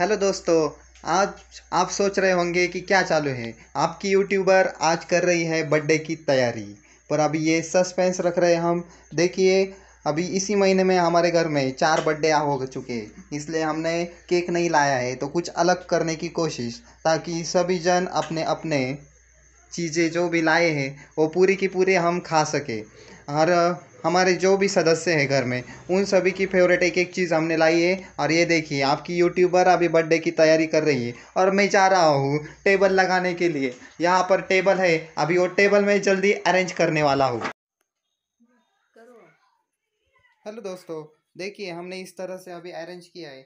hello दोस्तों आज आप सोच रहे होंगे कि क्या चालू है आपकी यूट्यूबर आज कर रही है बर्थडे की तैयारी पर अभी ये सस्पेंस रख रहे हैं हम देखिए अभी इसी महीने में हमारे घर में चार बर्थडे हो चुके इसलिए हमने केक नहीं लाया है तो कुछ अलग करने की कोशिश ताकि सभी जन अपने अपने चीज़ें जो भी लाए हैं वो पूरी की पूरी हम खा सके और हमारे जो भी सदस्य हैं घर में उन सभी की फेवरेट एक एक चीज़ हमने लाई है और ये देखिए आपकी यूट्यूबर अभी बर्थडे की तैयारी कर रही है और मैं जा रहा हूँ टेबल लगाने के लिए यहाँ पर टेबल है अभी वो टेबल मैं जल्दी अरेंज करने वाला हूँ हेलो दोस्तों देखिए हमने इस तरह से अभी अरेंज किया है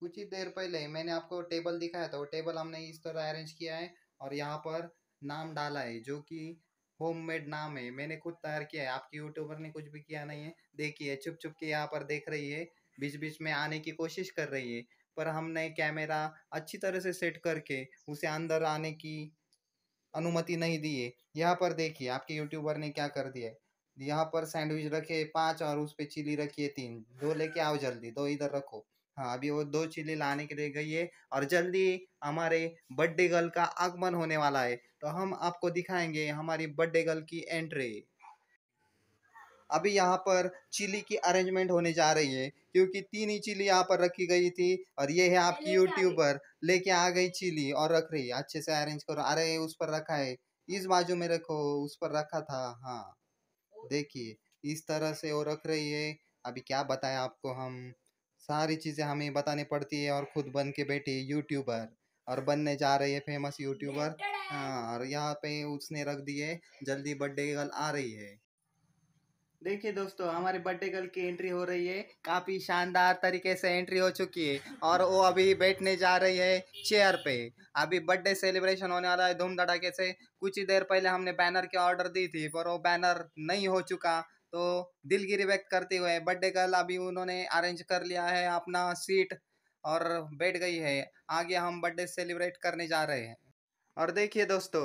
कुछ ही देर पहले मैंने आपको टेबल दिखाया था वो टेबल हमने इस तरह अरेंज किया है और यहाँ पर नाम डाला है जो कि होममेड नाम है मैंने खुद तैयार किया है आपकी यूट्यूबर ने कुछ भी किया नहीं है देखिए चुप चुप के यहाँ पर देख रही है बीच बीच में आने की कोशिश कर रही है पर हमने कैमरा अच्छी तरह से सेट करके उसे अंदर आने की अनुमति नहीं दी है यहाँ पर देखिए आपके यूट्यूबर ने क्या कर दिया है यहाँ पर सैंडविच रखे पाँच और उस पर चिली रखी है तीन दो लेके आओ जल्दी दो इधर रखो हाँ अभी वो दो चिल्ली लाने के लिए गई है और जल्दी हमारे बर्थडे गर्ल का आगमन होने वाला है तो हम आपको दिखाएंगे हमारी बर्थडे गर्ल की एंट्री अभी यहाँ पर चिली की अरेंजमेंट होने जा रही है क्योंकि तीन ही चिली यहाँ पर रखी गई थी और ये है आपकी यूट्यूबर लेके आ गई चिली और रख रही है अच्छे से अरेंज करो अरे उस पर रखा है इस बाजू में रखो उस पर रखा था हाँ देखिए इस तरह से वो रख रही है अभी क्या बताएं आपको हम सारी चीज़ें हमें बतानी पड़ती है और खुद बन के बैठी यूट्यूबर और बनने जा रही है फेमस यूट्यूबर हाँ और यहाँ पे उसने रख दिए जल्दी बर्थडे गर्ल आ रही है देखिए दोस्तों हमारे बर्थडे गर्ल की एंट्री हो रही है काफ़ी शानदार तरीके से एंट्री हो चुकी है और वो अभी बैठने जा रही है चेयर पे अभी बर्थडे सेलिब्रेशन होने वाला है धूम धड़ाके से कुछ ही देर पहले हमने बैनर की ऑर्डर दी थी पर वो बैनर नहीं हो चुका तो दिलगिरी व्यक्त करते हुए बर्थडे गर्ल अभी उन्होंने अरेंज कर लिया है अपना सीट और बैठ गई है आगे हम बर्थडे सेलिब्रेट करने जा रहे हैं और देखिए दोस्तों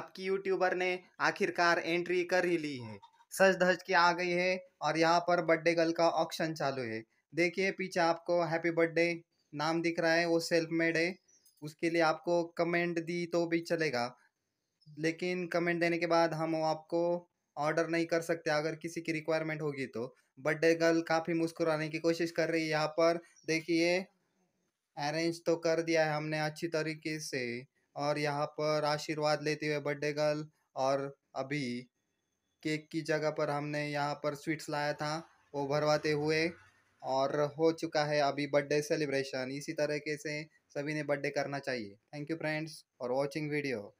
आपकी यूट्यूबर ने आखिरकार एंट्री कर ही ली है सच धज के आ गई है और यहाँ पर बर्थडे गर्ल का ऑप्शन चालू है देखिए पीछे आपको हैप्पी बर्थडे नाम दिख रहा है वो सेल्फ मेड है उसके लिए आपको कमेंट दी तो भी चलेगा लेकिन कमेंट देने के बाद हम आपको ऑर्डर नहीं कर सकते अगर किसी की रिक्वायरमेंट होगी तो बर्थडे गर्ल काफ़ी मुस्कुराने की कोशिश कर रही है यहाँ पर देखिए अरेंज तो कर दिया है हमने अच्छी तरीके से और यहाँ पर आशीर्वाद लेते हुए बर्थडे गर्ल और अभी केक की जगह पर हमने यहाँ पर स्वीट्स लाया था वो भरवाते हुए और हो चुका है अभी बर्थडे सेलिब्रेशन इसी तरीके से सभी ने बर्थडे करना चाहिए थैंक यू फ्रेंड्स और वॉचिंग वीडियो